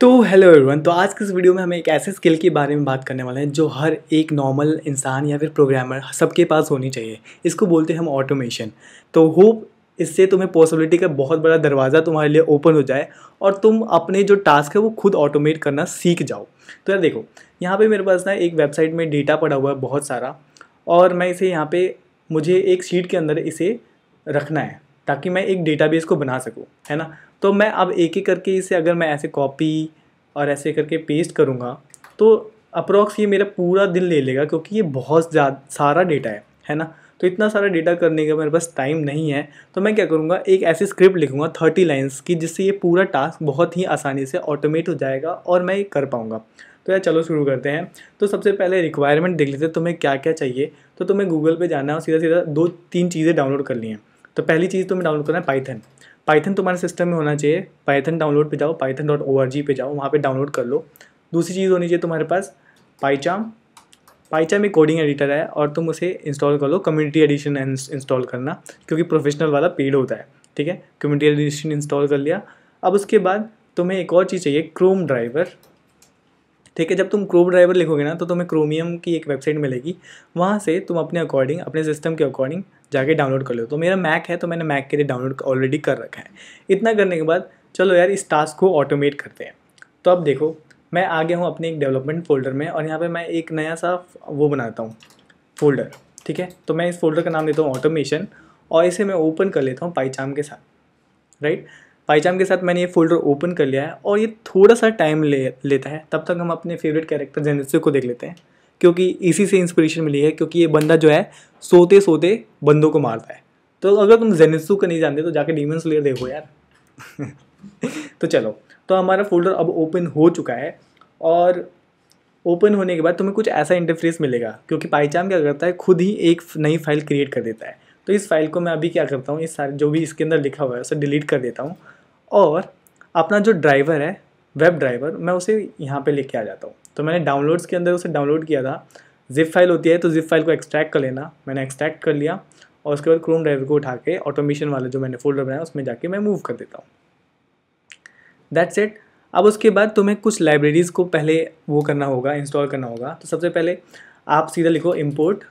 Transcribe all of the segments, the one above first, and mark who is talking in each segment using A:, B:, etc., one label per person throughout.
A: तो hello everyone तो आज के इस वीडियो में हम एक ऐसे स्किल के बारे में बात करने वाले हैं जो हर एक नॉर्मल इंसान या फिर प्रोग्रामर सबके पास होनी चाहिए इसको बोलते हैं हम ऑटोमेशन तो होप इससे तुम्हें पॉसिबिलिटी का बहुत बड़ा दरवाज़ा तुम्हारे लिए ओपन हो जाए और तुम अपने जो टास्क है वो खुद ऑटोमेट करना सीख जाओ तो यार देखो यहाँ पर मेरे पास ना एक वेबसाइट में डेटा पड़ा हुआ है बहुत सारा और मैं इसे यहाँ पर मुझे एक शीट के अंदर इसे रखना है ताकि मैं एक डेटाबेस को बना सकूँ है ना तो मैं अब एक ही करके इसे अगर मैं ऐसे कॉपी और ऐसे करके पेस्ट करूँगा तो अप्रॉक्स ये मेरा पूरा दिन ले लेगा क्योंकि ये बहुत ज़्यादा सारा डेटा है है ना तो इतना सारा डेटा करने का मेरे पास टाइम नहीं है तो मैं क्या करूँगा एक ऐसी स्क्रिप्ट लिखूँगा थर्टी लाइन्स की जिससे ये पूरा टास्क बहुत ही आसानी से ऑटोमेट हो जाएगा और मैं ये कर पाऊँगा तो यार चलो शुरू करते हैं तो सबसे पहले रिक्वायरमेंट देख लेते हैं तुम्हें क्या क्या चाहिए तो तुम्हें गूगल पे जाना है और सीधा सीधा दो तीन चीज़ें डाउनलोड करनी है तो पहली चीज़ तुम्हें डाउनलोड करना है पाइथन पाइथन तुम्हारे सिस्टम में होना चाहिए पाइथन डाउनलोड पे जाओ पाइथन डॉट ओ पे जी जाओ वहाँ पे डाउनलोड कर लो दूसरी चीज़ होनी चाहिए तुम्हारे पास पाइचाम पाइचाम एक कोडिंग एडिटर है और तुम उसे इंस्टॉल कर लो कम्युनिटी एडिशन इंस्टॉल करना क्योंकि प्रोफेशनल वाला पेड होता है ठीक है कम्युनिटी एडिशन इंस्टॉल कर लिया अब उसके बाद तुम्हें एक और चीज़ चाहिए क्रोम ड्राइवर ठीक है जब तुम क्रोम ड्राइवर लिखोगे ना तो तुम्हें क्रोमियम की एक वेबसाइट मिलेगी वहाँ से तुम अपने अकॉर्डिंग अपने सिस्टम के अकॉर्डिंग जाके डाउनलोड कर लो तो मेरा मैक है तो मैंने मैक के लिए डाउनलोड ऑलरेडी कर रखा है इतना करने के बाद चलो यार इस टास्क को ऑटोमेट करते हैं तो अब देखो मैं आ गया हूँ अपने एक डेवलपमेंट फोल्डर में और यहाँ पर मैं एक नया सा वो बनाता हूँ फोल्डर ठीक है तो मैं इस फोल्डर का नाम देता हूँ ऑटोमेशन और इसे मैं ओपन कर लेता हूँ पाईचाम के साथ राइट right? पाईचाम के साथ मैंने ये फोल्डर ओपन कर लिया है और ये थोड़ा सा टाइम ले लेता है तब तक हम अपने फेवरेट कैरेक्टर जेनेसु को देख लेते हैं क्योंकि इसी से इंस्पिरेशन मिली है क्योंकि ये बंदा जो है सोते सोते बंदों को मारता है तो अगर तुम जेनेसु को नहीं जानते तो जाके डीमन लेर देखो यार तो चलो तो हमारा फोल्डर अब ओपन हो चुका है और ओपन होने के बाद तुम्हें कुछ ऐसा इंटरफेस मिलेगा क्योंकि पाईचाम क्या करता है खुद ही एक नई फाइल क्रिएट कर देता है तो इस फाइल को मैं अभी क्या करता हूँ इस सारे जो भी इसके अंदर लिखा हुआ है उसे डिलीट कर देता हूँ और अपना जो ड्राइवर है वेब ड्राइवर मैं उसे यहाँ पे लेके आ जाता हूँ तो मैंने डाउनलोड्स के अंदर उसे डाउनलोड किया था जिप फाइल होती है तो जिप फाइल को एक्सट्रैक्ट कर लेना मैंने एक्सट्रैक्ट कर लिया और उसके बाद क्रोम ड्राइवर को उठा के ऑटोमेशन वाला जो मैंने फोल्डर बनाया उसमें जाके मैं मूव कर देता हूँ दैट्स इट अब उसके बाद तुम्हें कुछ लाइब्रेरीज़ को पहले वो करना होगा इंस्टॉल करना होगा तो सबसे पहले आप सीधा लिखो इम्पोर्ट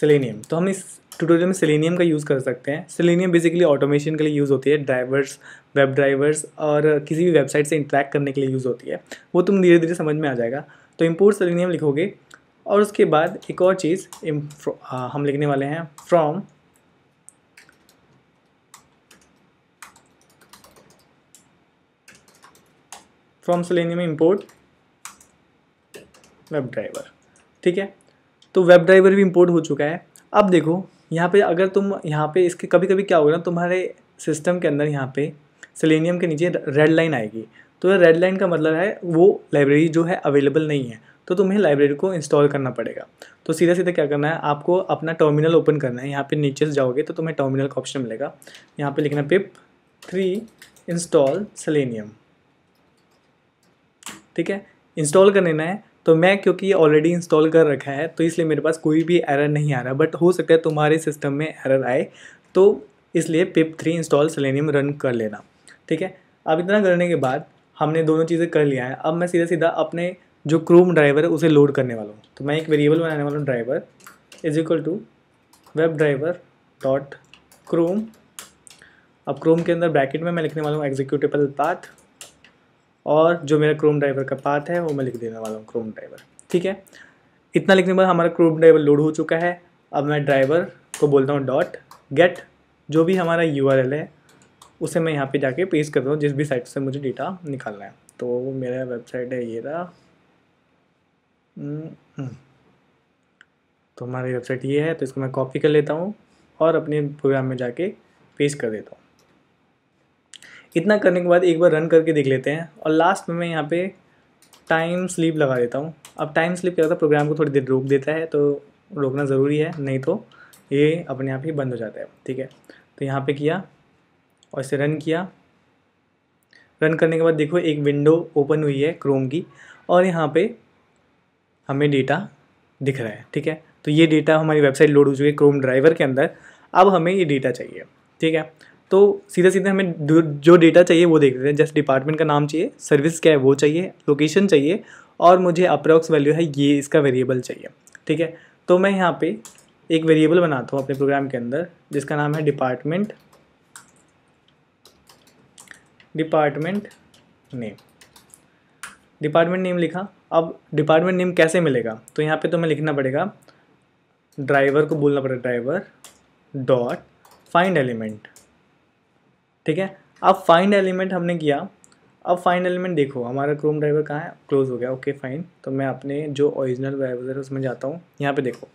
A: सेलेनियम तो हम इस ट्यूटोरियल में सेलेनियम का यूज़ कर सकते हैं सेलेनियम बेसिकली ऑटोमेशन के लिए यूज़ होती है ड्राइवर्स वेब ड्राइवर्स और किसी भी वेबसाइट से इंटरेक्ट करने के लिए यूज़ होती है वो तुम धीरे धीरे समझ में आ जाएगा तो इम्पोर्ट सेलेनियम लिखोगे और उसके बाद एक और चीज़ हम लिखने वाले हैं from from selenium import web driver ठीक है तो वेब ड्राइवर भी इम्पोर्ट हो चुका है अब देखो यहाँ पे अगर तुम यहाँ पे इसके कभी कभी क्या होगा ना तुम्हारे सिस्टम के अंदर यहाँ पे सिलेनियम के नीचे रेड लाइन आएगी तो रेड लाइन का मतलब है वो लाइब्रेरी जो है अवेलेबल नहीं है तो तुम्हें लाइब्रेरी को इंस्टॉल करना पड़ेगा तो सीधा सीधा क्या करना है आपको अपना टर्मिनल ओपन करना है यहाँ पे नीचे से जाओगे तो तुम्हें टर्मिनल का ऑप्शन मिलेगा यहाँ पे लिखना पिप थ्री इंस्टॉल सेलेनियम ठीक है इंस्टॉल कर लेना है तो मैं क्योंकि ऑलरेडी इंस्टॉल कर रखा है तो इसलिए मेरे पास कोई भी एरर नहीं आ रहा बट हो सकता है तुम्हारे सिस्टम में एरर आए तो इसलिए pip three install selenium run कर लेना ठीक है अब इतना करने के बाद हमने दोनों चीज़ें कर लिया है अब मैं सीधा सीधा अपने जो क्रोम ड्राइवर है उसे लोड करने वाला हूँ तो मैं एक वेरिएबल बनाने वाला हूँ driver is equal to web driver dot Chrome अब क्रोम के अंदर ब्रैकेट में मैं लिखने वाला हूँ एग्जीक्यूटेबल पाथ और जो मेरा क्रोम ड्राइवर का पाथ है वो मैं लिख देने वाला हूँ क्रोम ड्राइवर ठीक है इतना लिखने के बाद हमारा क्रोम ड्राइवर लोड हो चुका है अब मैं ड्राइवर को बोलता हूँ डॉट गेट जो भी हमारा यू है उसे मैं यहाँ पे जाके पेश करता हूँ जिस भी साइट से मुझे डेटा निकालना है तो मेरा वेबसाइट है ये रहा हम्म, हम्म। तो हमारी वेबसाइट ये है तो इसको मैं कॉपी कर लेता हूँ और अपने प्रोग्राम में जाके पेश कर देता हूँ इतना करने के बाद एक बार रन करके देख लेते हैं और लास्ट में मैं यहाँ पे टाइम स्लीप लगा देता हूँ अब टाइम स्लीप क्या होता है प्रोग्राम को थोड़ी देर रोक देता है तो रोकना ज़रूरी है नहीं तो ये अपने आप ही बंद हो जाता है ठीक है तो यहाँ पे किया और इसे रन किया रन करने के बाद देखो एक विंडो ओपन हुई है क्रोम की और यहाँ पर हमें डेटा दिख रहा है ठीक है तो ये डेटा हमारी वेबसाइट लोड हो चुकी है क्रोम ड्राइवर के अंदर अब हमें ये डेटा चाहिए ठीक है तो सीधे सीधे हमें जो डेटा चाहिए वो देख लेते हैं जैसे डिपार्टमेंट का नाम चाहिए सर्विस क्या है वो चाहिए लोकेशन चाहिए और मुझे अप्रॉक्स वैल्यू है ये इसका वेरिएबल चाहिए ठीक है तो मैं यहाँ पे एक वेरिएबल बनाता हूँ अपने प्रोग्राम के अंदर जिसका नाम है department department name department name लिखा अब डिपार्टमेंट नेम कैसे मिलेगा तो यहाँ पे तो मैं लिखना पड़ेगा ड्राइवर को बोलना पड़ेगा ड्राइवर डॉट फाइंड एलिमेंट ठीक है अब फाइंड एलिमेंट हमने किया अब फाइंड एलिमेंट देखो हमारा क्रोम ड्राइवर कहाँ है क्लोज हो गया ओके फाइन तो मैं अपने जो ओरिजिनल ब्राइवर है उसमें जाता हूँ यहाँ पे देखो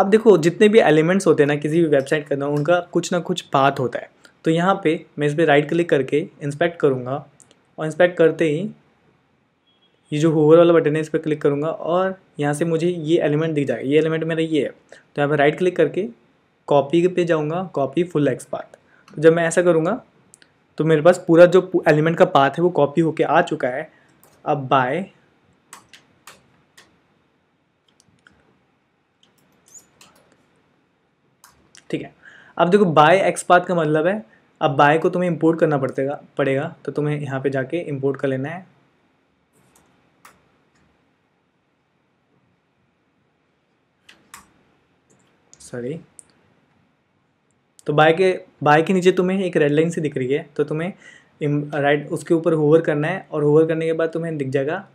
A: अब देखो जितने भी एलिमेंट्स होते हैं ना किसी भी वेबसाइट का ना उनका कुछ ना कुछ पाथ होता है तो यहाँ पे मैं इस पर राइट क्लिक करके इंस्पेक्ट करूँगा और इंस्पेक्ट करते ही ये जो होवर वाला बटन है इस पर क्लिक करूँगा और यहाँ से मुझे ये एलिमेंट दिख जाएगा ये एलिमेंट मेरा ये है तो यहाँ पर राइट क्लिक करके कॉपी पे जाऊँगा कॉपी फुल एक्स पाथ जब मैं ऐसा करूँगा तो मेरे पास पूरा जो एलिमेंट का पाथ है वो कॉपी होके आ चुका है अब बाय ठीक है अब देखो बाय एक्स पाथ का मतलब है अब बाय को तुम्हें इंपोर्ट करना पड़ेगा पड़ेगा तो तुम्हें यहाँ पे जाके इंपोर्ट कर लेना है सॉरी तो बाय के बाय के नीचे तुम्हें एक रेड लाइन से दिख रही है तो तुम्हें राइट उसके ऊपर होवर करना है और होवर करने के बाद तुम्हें दिख जाएगा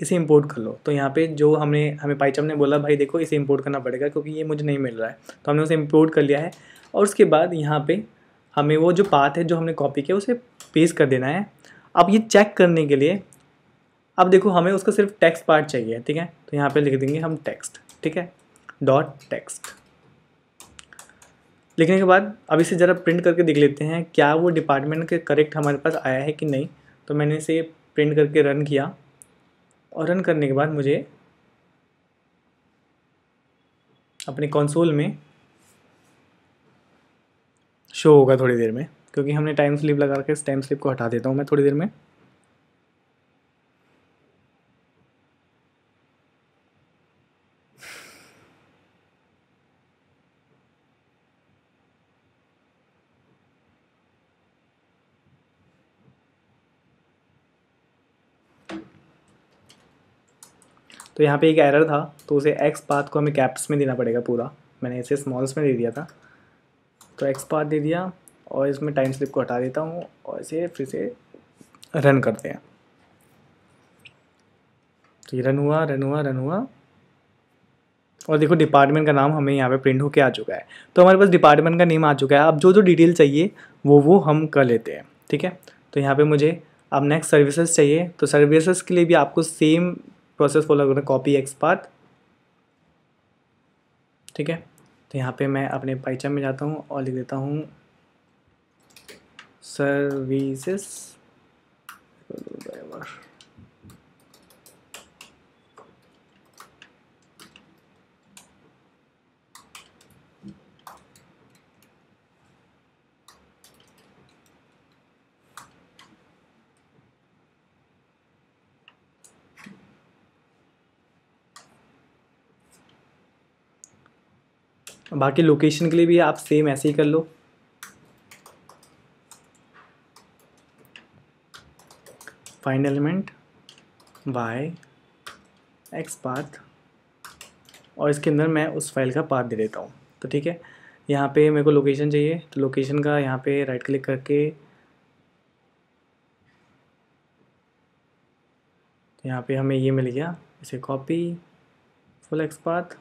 A: इसे इंपोर्ट कर लो तो यहाँ पे जो हमने हमें पाईचम ने बोला भाई देखो इसे इंपोर्ट करना पड़ेगा क्योंकि ये मुझे नहीं मिल रहा है तो हमने उसे इंपोर्ट कर लिया है और उसके बाद यहाँ पे हमें वो जो पाथ है जो हमने कॉपी किया उसे पेस्ट कर देना है अब ये चेक करने के लिए अब देखो हमें उसका सिर्फ टेक्स्ट पार्ट चाहिए ठीक है तो यहाँ पर लिख देंगे हम टेक्स्ट ठीक है डॉट टेक्स्ट लिखने के बाद अब इसे ज़रा प्रिंट करके देख लेते हैं क्या वो डिपार्टमेंट के करेक्ट हमारे पास आया है कि नहीं तो मैंने इसे प्रिंट करके रन किया और रन करने के बाद मुझे अपने कंसोल में शो होगा थोड़ी देर में क्योंकि हमने टाइम स्लिप लगा के इस टाइम स्लिप को हटा देता हूँ मैं थोड़ी देर में तो यहाँ पे एक एरर था तो उसे एक्स पाथ को हमें कैप्स में देना पड़ेगा पूरा मैंने इसे स्मॉल्स में दे दिया था तो एक्स पाथ दे दिया और इसमें टाइम स्लिप को हटा देता हूँ और इसे फिर से रन करते हैं तो ये रन हुआ रन हुआ रन हुआ और देखो डिपार्टमेंट का नाम हमें यहाँ पे प्रिंट होके आ चुका है तो हमारे पास डिपार्टमेंट का नेम आ चुका है अब जो जो डिटेल चाहिए वो वो हम कर लेते हैं ठीक है तो यहाँ पे मुझे अब नेक्स्ट सर्विसेज चाहिए तो सर्विसेज के लिए भी आपको सेम प्रोसेस फॉलो करना कॉपी एक्स पाथ ठीक है तो यहाँ पे मैं अपने पाइचम में जाता हूँ और लिख देता हूँ सर्विसेस बाकी लोकेशन के लिए भी आप सेम ऐसे ही कर लो find element by X path और इसके अंदर मैं उस फाइल का पाथ दे देता हूँ तो ठीक है यहाँ पे मेरे को लोकेशन चाहिए तो लोकेशन का यहाँ पे राइट क्लिक करके यहाँ पे हमें ये मिल गया इसे कॉपी फुल एक्सपाथ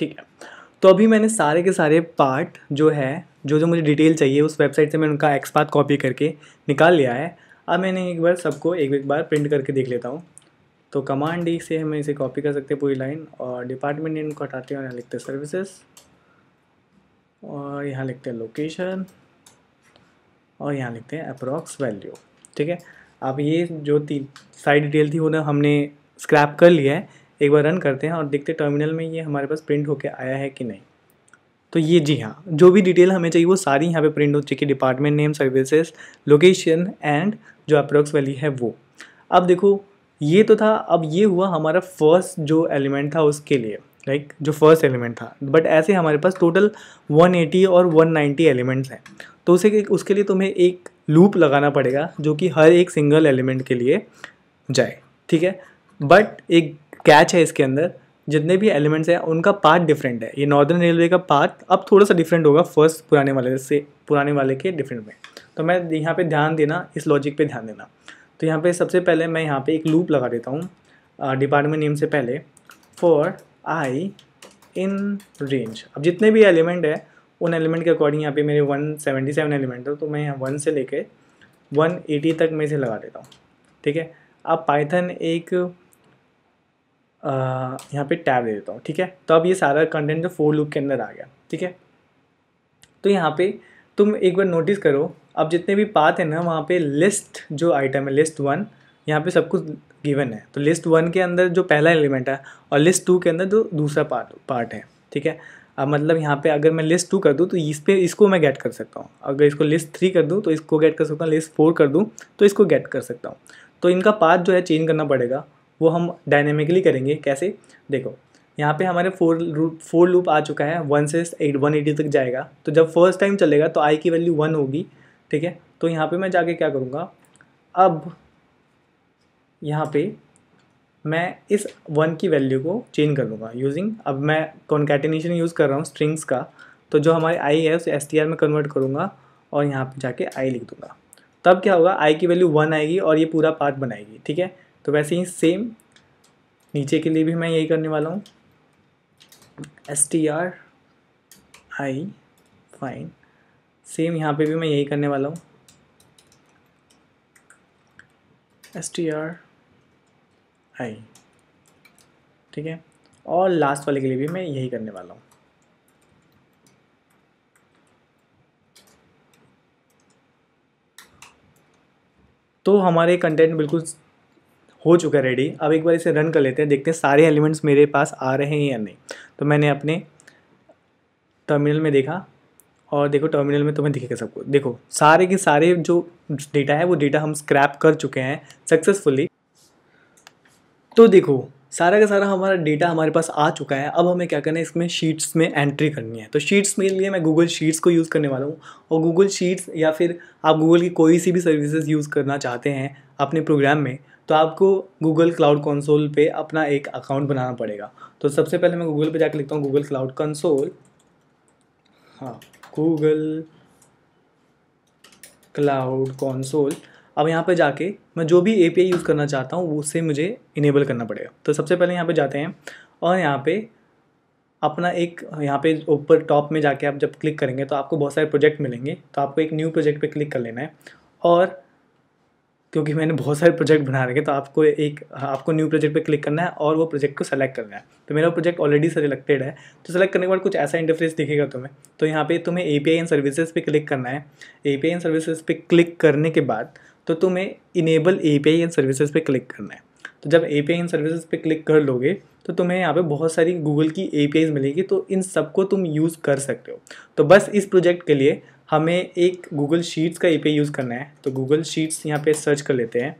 A: ठीक है तो अभी मैंने सारे के सारे पार्ट जो है जो जो मुझे डिटेल चाहिए उस वेबसाइट से मैंने उनका एक्सपात कॉपी करके निकाल लिया है अब मैंने एक बार सबको एक एक बार प्रिंट करके देख लेता हूँ तो कमांड डी से हम इसे कॉपी कर सकते हैं पूरी लाइन और डिपार्टमेंट नेम को हटाते हैं और यहाँ लिखते हैं सर्विसेस और यहाँ लिखते हैं लोकेशन और यहाँ लिखते हैं अप्रॉक्स वैल्यू ठीक है अब ये जो तीन सारी डिटेल थी वो ना हमने स्क्रैप कर लिया है एक बार रन करते हैं और देखते हैं टर्मिनल में ये हमारे पास प्रिंट होकर आया है कि नहीं तो ये जी हाँ जो भी डिटेल हमें चाहिए वो सारी यहाँ पे प्रिंट हो चुकी department name services location and जो अप्रोक्स वैली है वो अब देखो ये तो था अब ये हुआ हमारा फर्स्ट जो एलिमेंट था उसके लिए लाइक like, जो फर्स्ट एलिमेंट था बट ऐसे हमारे पास टोटल 180 और 190 एलिमेंट्स हैं तो उसे उसके लिए तुम्हें एक लूप लगाना पड़ेगा जो कि हर एक सिंगल एलिमेंट के लिए जाए ठीक है बट एक कैच है इसके अंदर जितने भी एलिमेंट्स हैं उनका पार्ट डिफरेंट है ये नॉर्दर्न रेलवे का पार्ट अब थोड़ा सा डिफरेंट होगा फर्स्ट पुराने वाले से पुराने वाले के डिफरेंट में तो मैं यहाँ पे ध्यान देना इस लॉजिक पे ध्यान देना तो यहाँ पे सबसे पहले मैं यहाँ पे एक लूप लगा देता हूँ डिपार्टमेंट नेम से पहले फॉर आई इन रेंज अब जितने भी एलिमेंट है उन एलिमेंट के अकॉर्डिंग यहाँ पे मेरे 177 एलिमेंट है तो मैं यहाँ वन से लेके 180 तक मैं इसे लगा देता हूँ ठीक है अब पाइथन एक यहाँ पे टैब दे देता हूँ ठीक है तो अब ये सारा कंटेंट जो फोर लूप के अंदर आ गया ठीक है तो यहाँ पे तुम एक बार नोटिस करो अब जितने भी पाथ हैं ना वहाँ पे लिस्ट जो आइटम है लिस्ट वन यहाँ पे सब कुछ गिवन है तो लिस्ट वन के अंदर जो पहला एलिमेंट है और लिस्ट टू के अंदर जो दूसरा पार्ट पार्ट है ठीक है अब मतलब यहाँ पे अगर मैं लिस्ट टू कर दूँ तो इस पर इसको मैं गेट कर सकता हूँ अगर इसको लिस्ट थ्री कर दूँ तो इसको गेट कर सकता हूँ लिस्ट फोर कर दूँ तो इसको गेट कर सकता हूँ तो इनका पाथ जो है चेंज करना पड़ेगा वो हम डायनेमिकली करेंगे कैसे देखो यहाँ पे हमारे फोर लूप फोर लूप आ चुका है वन से एट वन एटी तक जाएगा तो जब फर्स्ट टाइम चलेगा तो आई की वैल्यू वन होगी ठीक है तो यहाँ पे मैं जाके क्या करूँगा अब यहाँ पे मैं इस वन की वैल्यू को चेंज कर लूँगा यूजिंग अब मैं कॉन्कैटिनेशन यूज़ कर रहा हूँ स्ट्रिंग्स का तो जो हमारे आई है उसे एस में कन्वर्ट करूँगा और यहाँ पर जाके आई लिख दूँगा तब क्या होगा आई की वैल्यू वन आएगी और ये पूरा पार्ट बनाएगी ठीक है तो वैसे ही सेम नीचे के लिए भी मैं यही करने वाला हूँ S T R I fine same यहाँ पे भी मैं यही करने वाला हूँ एस टी आर आई ठीक है और लास्ट वाले के लिए भी मैं यही करने वाला हूँ तो हमारे कंटेंट बिल्कुल हो चुका है रेडी अब एक बार इसे रन कर लेते हैं देखते हैं सारे एलिमेंट्स मेरे पास आ रहे हैं या नहीं तो मैंने अपने टर्मिनल में देखा और देखो टर्मिनल में तुम्हें तो दिखेगा सबको देखो सारे के सारे जो डेटा है वो डेटा हम स्क्रैप कर चुके हैं सक्सेसफुली तो देखो सारा का सारा हमारा डेटा हमारे पास आ चुका है अब हमें क्या करना है इसमें शीट्स में एंट्री करनी है तो शीट्स में लिए मैं गूगल शीट्स को यूज़ करने वाला हूँ और गूगल शीट्स या फिर आप गूगल की कोई सी भी सर्विसेज यूज़ करना चाहते हैं अपने प्रोग्राम में तो आपको गूगल क्लाउड कंसोल पे अपना एक अकाउंट बनाना पड़ेगा तो सबसे पहले मैं गूगल पे जाकर लिखता हूँ गूगल क्लाउड कंसोल हाँ गूगल क्लाउड कंसोल अब यहाँ पे जाके मैं जो भी ए यूज़ करना चाहता हूँ उससे मुझे इनेबल करना पड़ेगा तो सबसे पहले यहाँ पे जाते हैं और यहाँ पे अपना एक यहाँ पे ऊपर टॉप में जाके आप जब क्लिक करेंगे तो आपको बहुत सारे प्रोजेक्ट मिलेंगे तो आपको एक न्यू प्रोजेक्ट पे क्लिक कर लेना है और क्योंकि मैंने बहुत सारे प्रोजेक्ट बना रखे तो आपको एक आपको न्यू प्रोजेक्ट पे क्लिक करना है और वो प्रोजेक्ट को सेलेक्ट करना है तो मेरा प्रोजेक्ट ऑलरेडी सेलेक्टेड है तो सेलेक्ट करने के बाद कुछ ऐसा इंटरफेस दिखेगा तुम्हें तो यहाँ पे तुम्हें A P I and services पे क्लिक करना है A P I and services पे क्लिक करने के बाद तो तुम्हें enable A P I and services पे क्लिक करना है तो जब A P I and services पे क्लिक कर लोगे तो तुम्हें यहाँ पे बहुत सारी गूगल की ए पी आईज मिलेगी तो इन सबको तुम यूज़ कर सकते हो तो बस इस प्रोजेक्ट के लिए हमें एक गूगल शीट्स का ए यूज़ करना है तो गूगल शीट्स यहाँ पे सर्च कर लेते हैं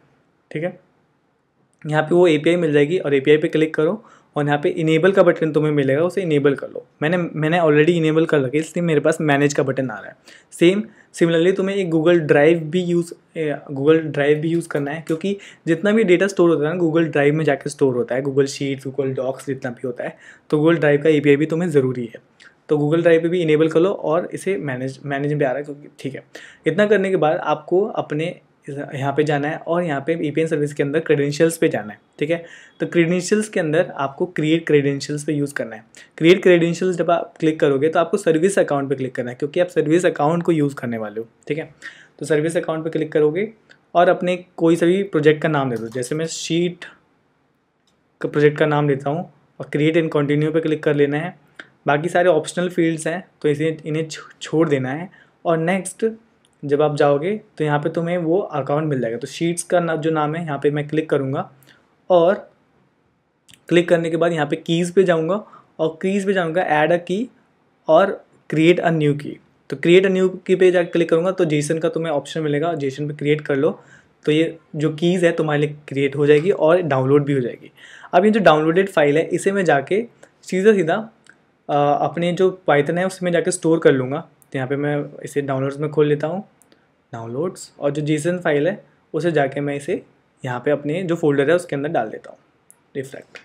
A: ठीक है यहाँ पे वो ए मिल जाएगी और ए पे क्लिक करो और यहाँ पे इनेबल का बटन तुम्हें मिलेगा उसे इनेबल कर लो मैंने मैंने ऑलरेडी इनेबल कर रखा है इसलिए मेरे पास मैनेज का बटन आ रहा है सेम सिमिलरली तुम्हें एक गूगल ड्राइव भी यूज़ गूगल ड्राइव भी यूज़ करना है क्योंकि जितना भी डेटा स्टोर होता है ना गूगल ड्राइव में जाकर स्टोर होता है गूगल शीट्स गूगल डॉक्स जितना भी होता है तो गूगल ड्राइव का ए भी तुम्हें ज़रूरी है तो गूगल ड्राइव पे भी इनेबल कर लो और इसे मैनेज मैनेज में आ रहा है क्योंकि ठीक है इतना करने के बाद आपको अपने यहाँ पे जाना है और यहाँ पे ई सर्विस के अंदर क्रेडेंशियल्स पे जाना है ठीक है तो क्रेडेंशियल्स के अंदर आपको क्रिएट क्रेडेंशियल्स पे यूज़ करना है क्रिएट क्रेडेंशियल्स जब आप क्लिक करोगे तो आपको सर्विस अकाउंट पे क्लिक करना है क्योंकि आप सर्विस अकाउंट को यूज़ करने वाले हो ठीक है तो सर्विस अकाउंट पर क्लिक करोगे और अपने कोई सा भी प्रोजेक्ट का नाम दे दो जैसे मैं शीट का प्रोजेक्ट का नाम लेता हूँ और क्रिएट एंड कंटिन्यू पर क्लिक कर लेना है बाकी सारे ऑप्शनल फील्ड्स हैं तो इसे इन्हें छोड़ देना है और नेक्स्ट जब आप जाओगे तो यहाँ पे तुम्हें वो अकाउंट मिल जाएगा तो शीट्स का ना, जो नाम है यहाँ पे मैं क्लिक करूँगा और क्लिक करने के बाद यहाँ पे कीज़ पे जाऊँगा और कीज़ पे जाऊँगा ऐड अ की और क्रिएट अ न्यू की तो क्रिएट अ न्यू की पे जा क्लिक करूँगा तो जेसन का तुम्हें ऑप्शन मिलेगा जेसन पे क्रिएट कर लो तो ये जो कीज़ है तुम्हारे लिए क्रिएट हो जाएगी और डाउनलोड भी हो जाएगी अब ये जो डाउनलोडेड फाइल है इसे मैं जाके सीधा सीधा अपने जो पाइथन है उसमें जाके स्टोर कर लूँगा तो यहाँ पे मैं इसे डाउनलोड्स में खोल लेता हूँ डाउनलोड्स और जो जीसन फाइल है उसे जाके मैं इसे यहाँ पे अपने जो फोल्डर है उसके अंदर डाल देता हूँ रिफ्रैक्ट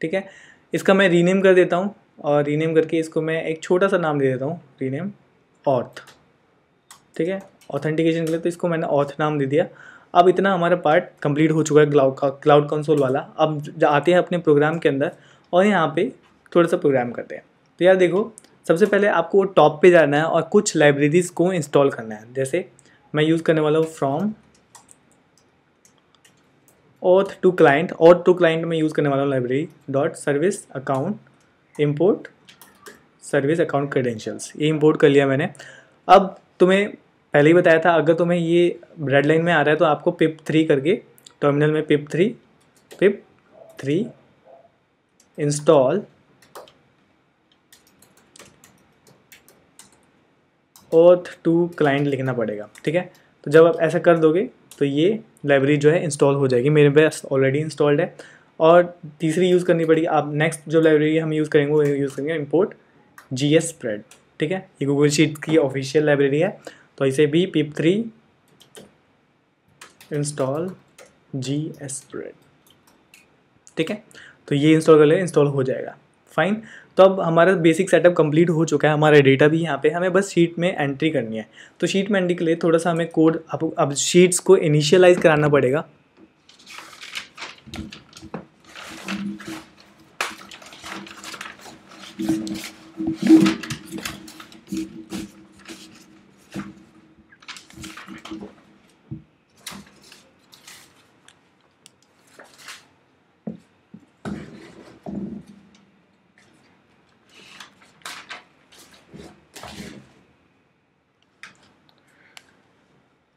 A: ठीक है इसका मैं रीनेम कर देता हूँ और रीनेम करके इसको मैं एक छोटा सा नाम दे देता हूँ रीनेम ऑर्थ ठीक है ऑथेंटिकेशन के लिए तो इसको मैंने ऑर्थ नाम दे दिया अब इतना हमारा पार्ट कंप्लीट हो चुका है क्लाउड का क्लाउड कंसोल वाला अब आते हैं अपने प्रोग्राम के अंदर और यहाँ पे थोड़ा सा प्रोग्राम करते हैं तो यार देखो सबसे पहले आपको टॉप पे जाना है और कुछ लाइब्रेरीज़ को इंस्टॉल करना है जैसे मैं यूज़ करने वाला हूँ from auth two client auth two client में यूज़ करने वाला हूँ library dot service account import service account credentials ये इम्पोर्ट कर लिया मैंने अब तुम्हें पहले ही बताया था अगर तुम्हें ये ब्रेड लाइन में आ रहा है तो आपको पिप थ्री करके टर्मिनल में pip three pip three install auth two client लिखना पड़ेगा ठीक है तो जब आप ऐसा कर दोगे तो ये लाइब्रेरी जो है इंस्टॉल हो जाएगी मेरे पास ऑलरेडी इंस्टॉल्ड है और तीसरी यूज़ करनी पड़ेगी आप नेक्स्ट जो लाइब्रेरी हम यूज़ करेंगे वो यूज़ करेंगे इम्पोर्ट जी एस स्प्रेड ठीक है ये गूगल शीट की ऑफिशियल लाइब्रेरी है तो इसे भी pip three install G S spread ठीक है तो ये इंस्टॉल कर ले इंस्टॉल हो जाएगा फाइन तो अब हमारा बेसिक सेटअप कंप्लीट हो चुका है हमारा डेटा भी यहाँ पे हमें बस शीट में एंट्री करनी है तो शीट में एंट्री के लिए थोड़ा सा हमें कोड अब अब शीट्स को इनिशियलाइज़ कराना पड़ेगा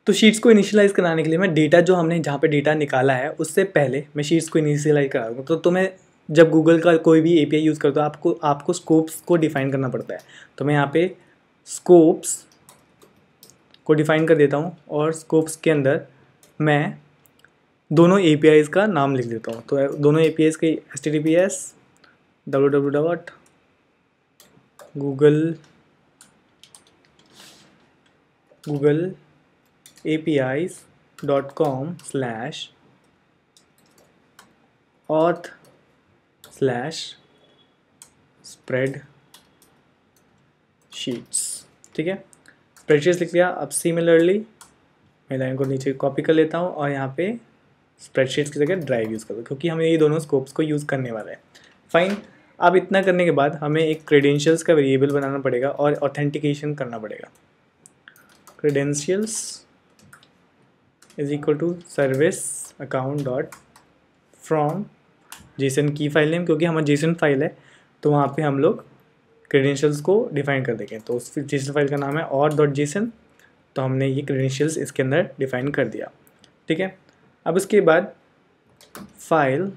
A: तो शीट्स को इनिशियलाइज़ कराने के लिए मैं डेटा जो हमने जहाँ पे डेटा निकाला है उससे पहले मैं शीट्स को इनिशियलाइज़ करा दूँगा तो तुम्हें तो जब गूगल का कोई भी एपीआई यूज़ करता हो आपको आपको स्कोप्स को डिफाइन करना पड़ता है तो मैं यहाँ पे स्कोप्स को डिफाइन कर देता हूँ और स्कोप्स के अंदर मैं दोनों ए का नाम लिख देता हूँ तो दोनों A K S T T P S W W dot Google Google com slash auth slash spread sheets ठीक है स्प्रेडशीट्स लिख लिया अब सिमिलरली मैं लाइन को नीचे कॉपी कर लेता हूँ और यहाँ पे स्प्रेडशीट्स की जगह ड्राइव यूज़ करूँ क्योंकि हमें ये दोनों स्कोप्स को यूज़ करने वाला है फाइन अब इतना करने के बाद हमें एक क्रेडेंशियल्स का वेरिएबल बनाना पड़ेगा और ऑथेंटिकेशन करना पड़ेगा credentials is equal to service account dot from JSON की फाइल नेम क्योंकि हमारा जेसन फाइल है तो वहाँ पे हम लोग क्रेडेंशियल्स को डिफाइन कर देंगे तो उस जेसन फाइल का नाम है और डॉट जेसन तो हमने ये क्रेडेंशियल्स इसके अंदर डिफाइन कर दिया ठीक है अब उसके बाद file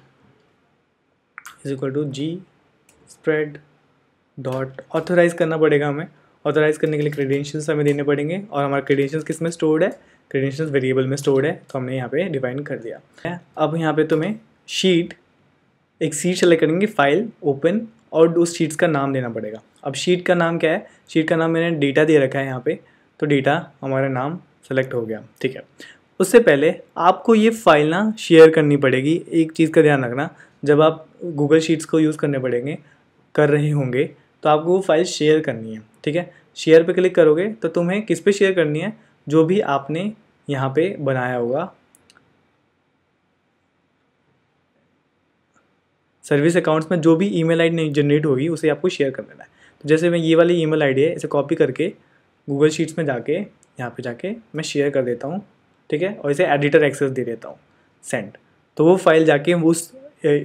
A: is equal to G spread dot authorize करना पड़ेगा हमें ऑथोराइज करने के लिए क्रेडेंशियल्स हमें देने पड़ेंगे और हमारे क्रेडेंशियल्स किस में स्टोर्ड है क्रेडेंशियल्स वेरिएबल में स्टोर्ड है तो हमने यहाँ पे डिफाइन कर दिया अब यहाँ पे तुम्हें शीट एक सीट सेलेक्ट करेंगे फाइल ओपन और उस शीट्स का नाम देना पड़ेगा अब शीट का नाम क्या है शीट का नाम मैंने डेटा दे रखा है यहाँ पे तो डेटा हमारा नाम सेलेक्ट हो गया ठीक है उससे पहले आपको ये फाइल ना शेयर करनी पड़ेगी एक चीज़ का ध्यान रखना जब आप गूगल शीट्स को यूज़ करने पड़ेंगे कर रहे होंगे तो आपको वो फाइल शेयर करनी है ठीक है शेयर पे क्लिक करोगे तो तुम्हें किस पे शेयर करनी है जो भी आपने यहाँ पे बनाया होगा सर्विस अकाउंट्स में जो भी ईमेल आईडी जनरेट होगी उसे आपको शेयर कर देना है तो जैसे मैं ये वाली ईमेल आईडी है इसे कॉपी करके गूगल शीट्स में जाके यहाँ पे जाके मैं शेयर कर देता हूँ ठीक है और इसे एडिटर एक्सेस दे देता हूँ सेंड तो वो फाइल जाके उस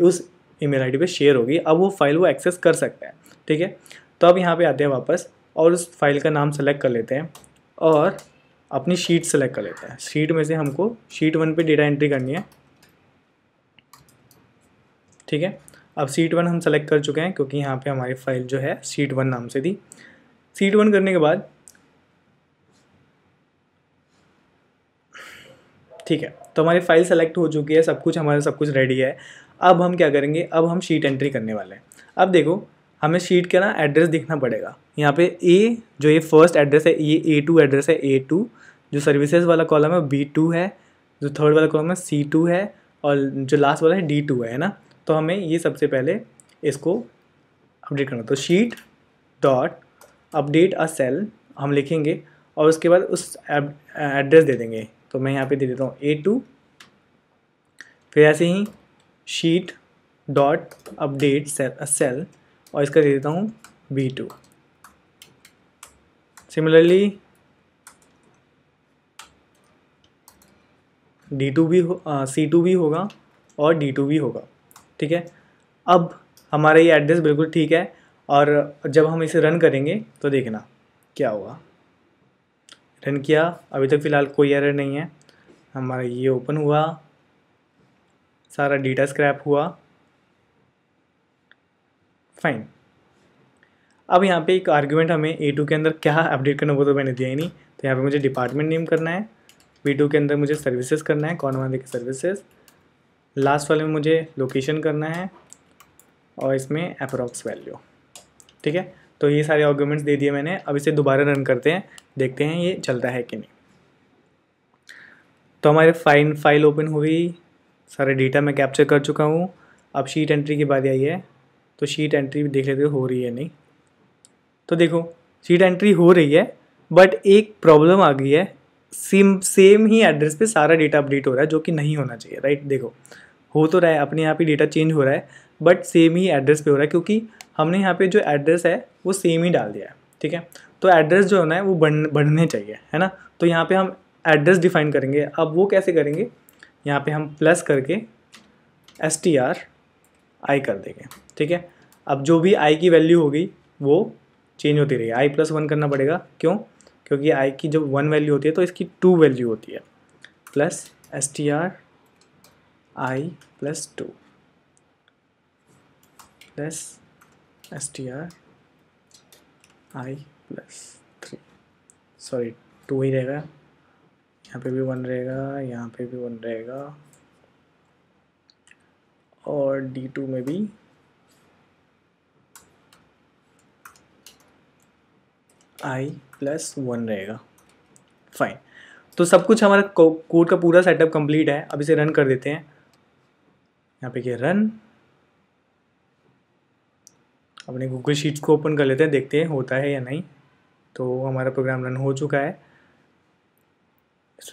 A: उस आई डी पर शेयर होगी अब वो फाइल वो एक्सेस कर सकता है ठीक है तो अब यहाँ पे आते हैं वापस और उस फाइल का नाम सेलेक्ट कर लेते हैं और अपनी शीट सेलेक्ट कर लेते हैं शीट में से हमको शीट वन पे डेटा एंट्री करनी है ठीक है अब सीट वन हम सेलेक्ट कर चुके हैं क्योंकि यहाँ पे हमारी फाइल जो है सीट वन नाम से थी सीट वन करने के बाद ठीक है तो हमारी फाइल सेलेक्ट हो चुकी है सब कुछ हमारा सब कुछ रेडी है अब हम क्या करेंगे अब हम शीट एंट्री करने वाले हैं अब देखो हमें शीट का ना एड्रेस दिखना पड़ेगा यहाँ पे ए जो ये फर्स्ट एड्रेस है ये ए टू एड्रेस है ए टू जो सर्विसेज वाला कॉलम है बी टू है जो थर्ड वाला कॉलम है सी टू है और जो लास्ट वाला है डी टू है ना तो हमें ये सबसे पहले इसको अपडेट करना तो sheet dot update a cell हम लिखेंगे और उसके बाद उस एड्रेस दे देंगे तो मैं यहाँ पे दे देता हूँ ए टू फिर ऐसे ही sheet dot update cell a cell और इसका दे देता हूँ B two similarly D two भी सी टू भी होगा और डी टू भी होगा ठीक है अब हमारा ये एड्रेस बिल्कुल ठीक है और जब हम इसे रन करेंगे तो देखना क्या होगा रन किया अभी तक फ़िलहाल कोई एरर नहीं है हमारा ये ओपन हुआ सारा डेटा स्क्रैप हुआ फाइन अब यहाँ पे एक आर्ग्यूमेंट हमें ए टू के अंदर क्या अपडेट करना वो तो मैंने दिया ही नहीं तो यहाँ पे मुझे डिपार्टमेंट नेम करना है बी टू के अंदर मुझे सर्विसेज करना है कौन वहाँ देखिए सर्विसेज लास्ट वाले में मुझे लोकेशन करना है और इसमें अप्रॉक्स वैल्यू ठीक है तो ये सारे आर्ग्यूमेंट्स दे दिए मैंने अब इसे दोबारा रन करते हैं देखते हैं ये चलता है कि नहीं तो हमारे फाइन फाइल ओपन हुई सारे डेटा मैं कैप्चर कर चुका हूँ अब शीट एंट्री की बाद आई है तो शीट एंट्री भी देख लेते हो रही है नहीं तो देखो शीट एंट्री हो रही है बट एक प्रॉब्लम आ गई है सिम सेम ही एड्रेस पे सारा डेटा अपडेट हो रहा है जो कि नहीं होना चाहिए राइट देखो हो तो रहा है अपने यहाँ पे डेटा चेंज हो रहा है बट सेम ही एड्रेस पे हो रहा है क्योंकि हमने यहाँ पे जो एड्रेस है वो सेम ही डाल दिया है ठीक है तो एड्रेस जो होना है वो बढ़ बढ़ने चाहिए है ना तो यहाँ पर हम एड्रेस डिफाइन करेंगे अब वो कैसे करेंगे यहाँ पर हम प्लस करके एस टी आर आई कर देंगे ठीक है अब जो भी आई की वैल्यू होगी वो चेंज होती रहेगी आई प्लस वन करना पड़ेगा क्यों क्योंकि आई की जब वन वैल्यू होती है तो इसकी टू वैल्यू होती है plus S T R I plus two plus S T R I plus three sorry two ही रहेगा यहाँ पे भी वन रहेगा यहाँ पे भी वन रहेगा और डी टू में भी आई प्लस वन रहेगा फाइन तो सब कुछ हमारा कोड का पूरा सेटअप कंप्लीट है अब इसे रन कर देते हैं यहाँ पे क्या रन अपने गूगल शीट्स को ओपन कर लेते हैं देखते हैं होता है या नहीं तो हमारा प्रोग्राम रन हो चुका है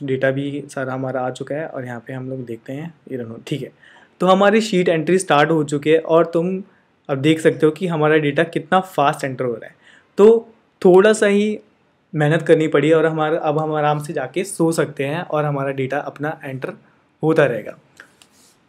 A: डेटा भी सारा हमारा आ चुका है और यहाँ पे हम लोग देखते हैं ये रन हो ठीक है तो हमारी शीट एंट्री स्टार्ट हो चुकी है और तुम अब देख सकते हो कि हमारा डेटा कितना फास्ट एंटर हो रहा है तो थोड़ा सा ही मेहनत करनी पड़ी और हमारा अब हम आराम से जाके सो सकते हैं और हमारा डेटा अपना एंटर होता रहेगा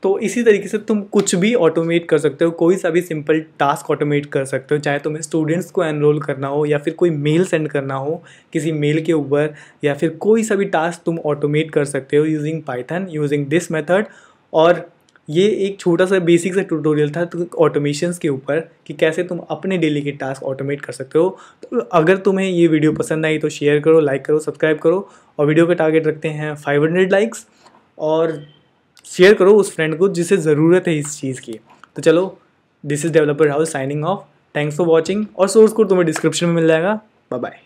A: तो इसी तरीके से तुम कुछ भी ऑटोमेट कर सकते हो कोई सा भी सिंपल टास्क ऑटोमेट कर सकते हो चाहे तुम्हें स्टूडेंट्स को एनरोल करना हो या फिर कोई मेल सेंड करना हो किसी मेल के ऊपर या फिर कोई सा भी टास्क तुम ऑटोमेट कर सकते हो using Python using this method और ये एक छोटा सा बेसिक सा ट्यूटोरियल था तो के ऊपर कि कैसे तुम अपने डेली के टास्क ऑटोमेट कर सकते हो तो अगर तुम्हें ये वीडियो पसंद आई तो शेयर करो लाइक करो सब्सक्राइब करो और वीडियो का टारगेट रखते हैं 500 लाइक्स और शेयर करो उस फ्रेंड को जिसे ज़रूरत है इस चीज़ की तो चलो this is developer house signing off thanks for watching और सोर्स को तुम्हें डिस्क्रिप्शन में मिल जाएगा बाय बाय